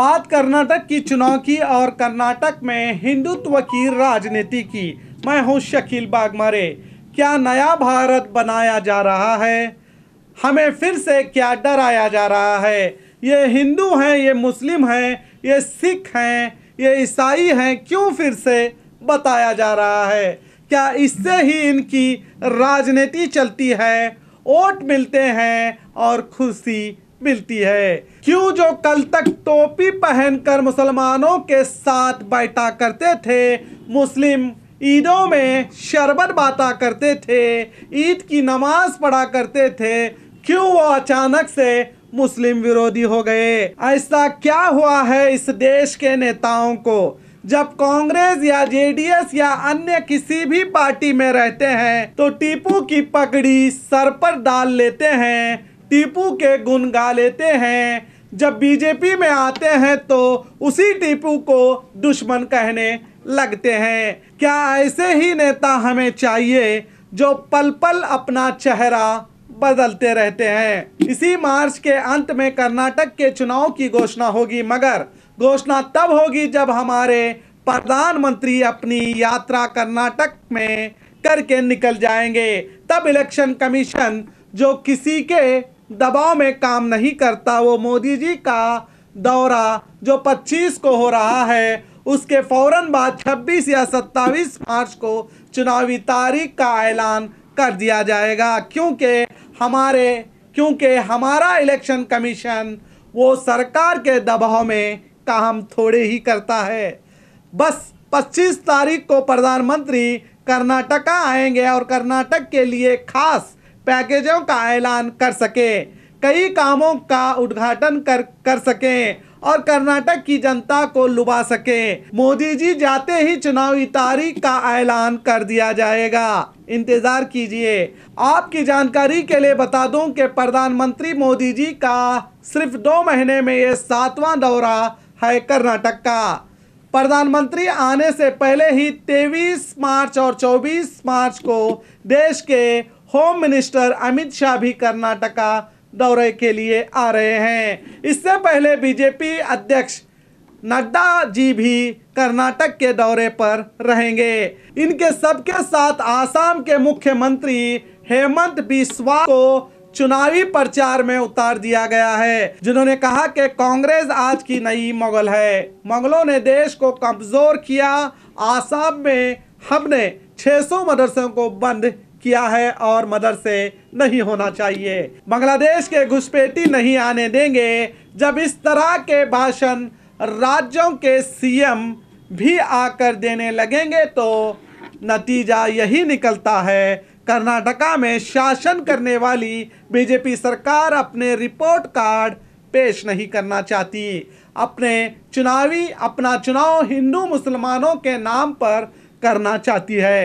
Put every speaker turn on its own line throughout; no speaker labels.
बात कर्नाटक की चुनाव की और कर्नाटक में हिंदुत्व की राजनीति की मैं हूँ शकील बागमारे क्या नया भारत बनाया जा रहा है हमें फिर से क्या डराया जा रहा है ये हिंदू हैं ये मुस्लिम हैं ये सिख हैं ये ईसाई हैं क्यों फिर से बताया जा रहा है क्या इससे ही इनकी राजनीति चलती है वोट मिलते हैं और खुशी मिलती है क्यों जो कल तक टोपी पहनकर मुसलमानों के साथ बैठा करते थे मुस्लिम ईदों में शरबत बाता करते थे ईद की नमाज पढ़ा करते थे क्यों वो अचानक से मुस्लिम विरोधी हो गए ऐसा क्या हुआ है इस देश के नेताओं को जब कांग्रेस या जेडीएस या अन्य किसी भी पार्टी में रहते हैं तो टीपू की पगड़ी सर पर डाल लेते हैं टीपू के गुण गा लेते हैं जब बीजेपी में आते हैं तो उसी टीपू को दुश्मन कहने लगते हैं क्या ऐसे ही नेता हमें चाहिए जो पल पल अपना चेहरा बदलते रहते हैं इसी मार्च के अंत में कर्नाटक के चुनाव की घोषणा होगी मगर घोषणा तब होगी जब हमारे प्रधानमंत्री अपनी यात्रा कर्नाटक में करके निकल जाएंगे तब इलेक्शन कमीशन जो किसी के दबाव में काम नहीं करता वो मोदी जी का दौरा जो 25 को हो रहा है उसके फौरन बाद 26 या 27 मार्च को चुनावी तारीख का ऐलान कर दिया जाएगा क्योंकि हमारे क्योंकि हमारा इलेक्शन कमीशन वो सरकार के दबाव में काम थोड़े ही करता है बस 25 तारीख को प्रधानमंत्री कर्नाटका आएंगे और कर्नाटक के लिए खास पैकेजों का ऐलान कर सके कई कामों का उद्घाटन कर कर सके और कर्नाटक की जनता को लुभा सके मोदी जी जाते ही चुनावी तारीख का ऐलान कर दिया जाएगा इंतजार कीजिए आपकी जानकारी के लिए बता दूं कि प्रधानमंत्री मोदी जी का सिर्फ दो महीने में ये सातवां दौरा है कर्नाटक का प्रधानमंत्री आने से पहले ही 23 मार्च और 24 मार्च को देश के होम मिनिस्टर अमित शाह भी कर्नाटका दौरे के लिए आ रहे हैं इससे पहले बीजेपी अध्यक्ष नड्डा जी भी कर्नाटक के दौरे पर रहेंगे इनके सबके साथ आसाम के मुख्यमंत्री हेमंत बिस्वा को चुनावी प्रचार में उतार दिया गया है जिन्होंने कहा कि कांग्रेस आज की नई मुगल है मुगलों ने देश को कमजोर किया आसाम में हमने 600 मदरसों को बंद किया है और मदरसे नहीं होना चाहिए बांग्लादेश के घुसपैठी नहीं आने देंगे जब इस तरह के भाषण राज्यों के सीएम भी आकर देने लगेंगे तो नतीजा यही निकलता है कर्नाटका में शासन करने वाली बीजेपी सरकार अपने रिपोर्ट कार्ड पेश नहीं करना चाहती अपने चुनावी अपना चुनाव हिंदू मुसलमानों के नाम पर करना चाहती है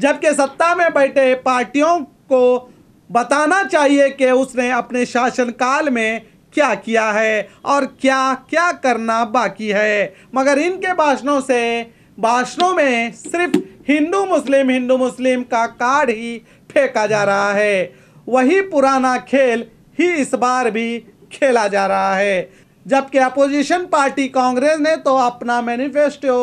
जबकि सत्ता में बैठे पार्टियों को बताना चाहिए कि उसने अपने शासनकाल में क्या किया है और क्या क्या करना बाकी है मगर इनके भाषणों से भाषणों में सिर्फ हिंदू मुस्लिम हिंदू मुस्लिम का कार्ड ही फेंका जा रहा है वही पुराना खेल ही इस बार भी खेला जा रहा है जबकि अपोजिशन पार्टी कांग्रेस ने तो अपना मैनिफेस्टो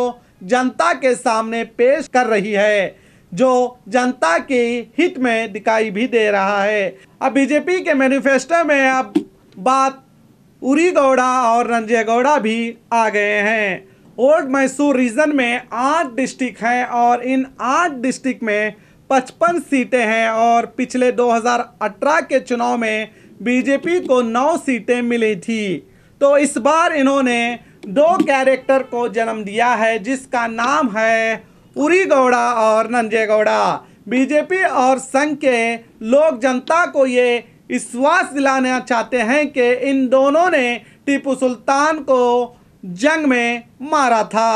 जनता के सामने पेश कर रही है जो जनता के हित में दिखाई भी दे रहा है अब बीजेपी के मैनिफेस्टो में अब बात उरी गौड़ा और रंजय गौड़ा भी आ गए हैं ओल्ड मैसूर रीजन में आठ डिस्ट्रिक्ट हैं और इन आठ डिस्ट्रिक्ट में पचपन सीटें हैं और पिछले 2018 के चुनाव में बीजेपी को नौ सीटें मिली थी तो इस बार इन्होंने दो कैरेक्टर को जन्म दिया है जिसका नाम है पूरी गौड़ा और नंजे गौड़ा बीजेपी और संघ के लोग जनता को ये विश्वास दिलाना चाहते हैं कि इन दोनों ने टीपू सुल्तान को जंग में मारा था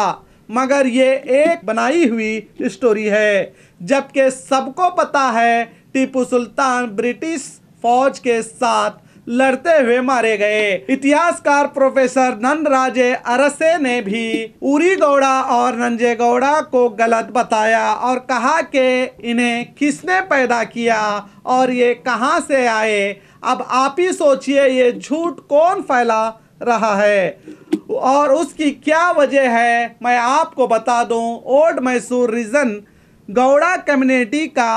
मगर ये एक बनाई हुई स्टोरी है जबकि सबको पता है टीपू सुल्तान ब्रिटिश फौज के साथ लड़ते हुए मारे गए इतिहासकार प्रोफेसर नंदराजे अरसे ने भी उरी गौड़ा और नंजे गौड़ा को गलत बताया और कहा कि इन्हें किसने पैदा किया और ये कहाँ से आए अब आप ही सोचिए ये झूठ कौन फैला रहा है और उसकी क्या वजह है मैं आपको बता दूं old Mysore region Gowda community का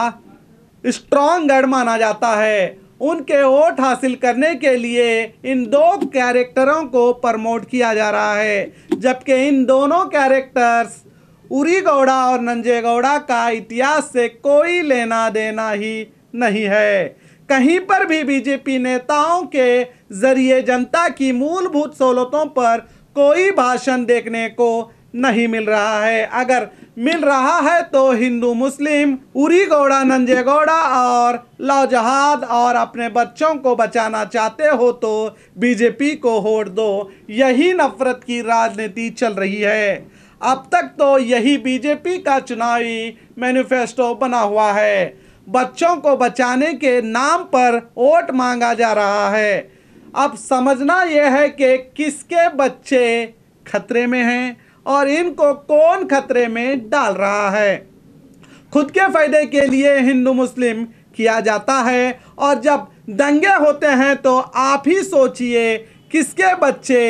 स्ट्रॉन्ग गढ़ माना जाता है उनके वोट हासिल करने के लिए इन दो कैरेक्टरों को प्रमोट किया जा रहा है जबकि इन दोनों कैरेक्टर्स उरी गौड़ा और नंजे गौड़ा का इतिहास से कोई लेना देना ही नहीं है कहीं पर भी बीजेपी नेताओं के जरिए जनता की मूलभूत सहूलतों पर कोई भाषण देखने को नहीं मिल रहा है अगर मिल रहा है तो हिंदू मुस्लिम उरी गौड़ा नंजे गौड़ा और लव जहाद और अपने बच्चों को बचाना चाहते हो तो बीजेपी को होड़ दो यही नफरत की राजनीति चल रही है अब तक तो यही बीजेपी का चुनावी मैनिफेस्टो बना हुआ है बच्चों को बचाने के नाम पर वोट मांगा जा रहा है अब समझना यह है कि किसके बच्चे खतरे में हैं और इनको कौन खतरे में डाल रहा है खुद के फायदे के लिए हिंदू मुस्लिम किया जाता है और जब दंगे होते हैं तो आप ही सोचिए किसके बच्चे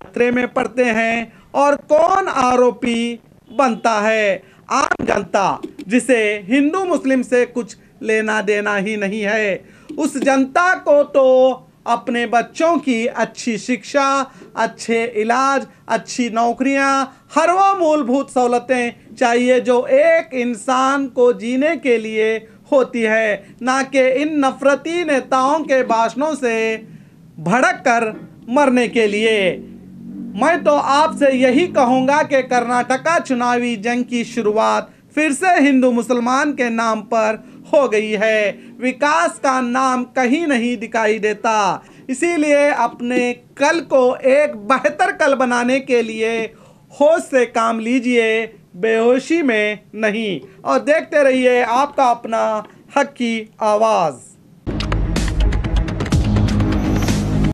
खतरे में पड़ते हैं और कौन आरोपी बनता है आम जनता जिसे हिंदू मुस्लिम से कुछ लेना देना ही नहीं है उस जनता को तो अपने बच्चों की अच्छी शिक्षा अच्छे इलाज अच्छी नौकरियां हर वो मूलभूत सहूलतें चाहिए जो एक इंसान को जीने के लिए होती है ना कि इन नफरती नेताओं के भाषणों से भड़क कर मरने के लिए मैं तो आपसे यही कहूँगा कि कर्नाटका चुनावी जंग की शुरुआत फिर से हिंदू मुसलमान के नाम पर हो गई है विकास का नाम कहीं नहीं दिखाई देता इसीलिए अपने कल को एक बेहतर कल बनाने के लिए होश से काम लीजिए बेहोशी में नहीं और देखते रहिए आपका अपना हक की आवाज़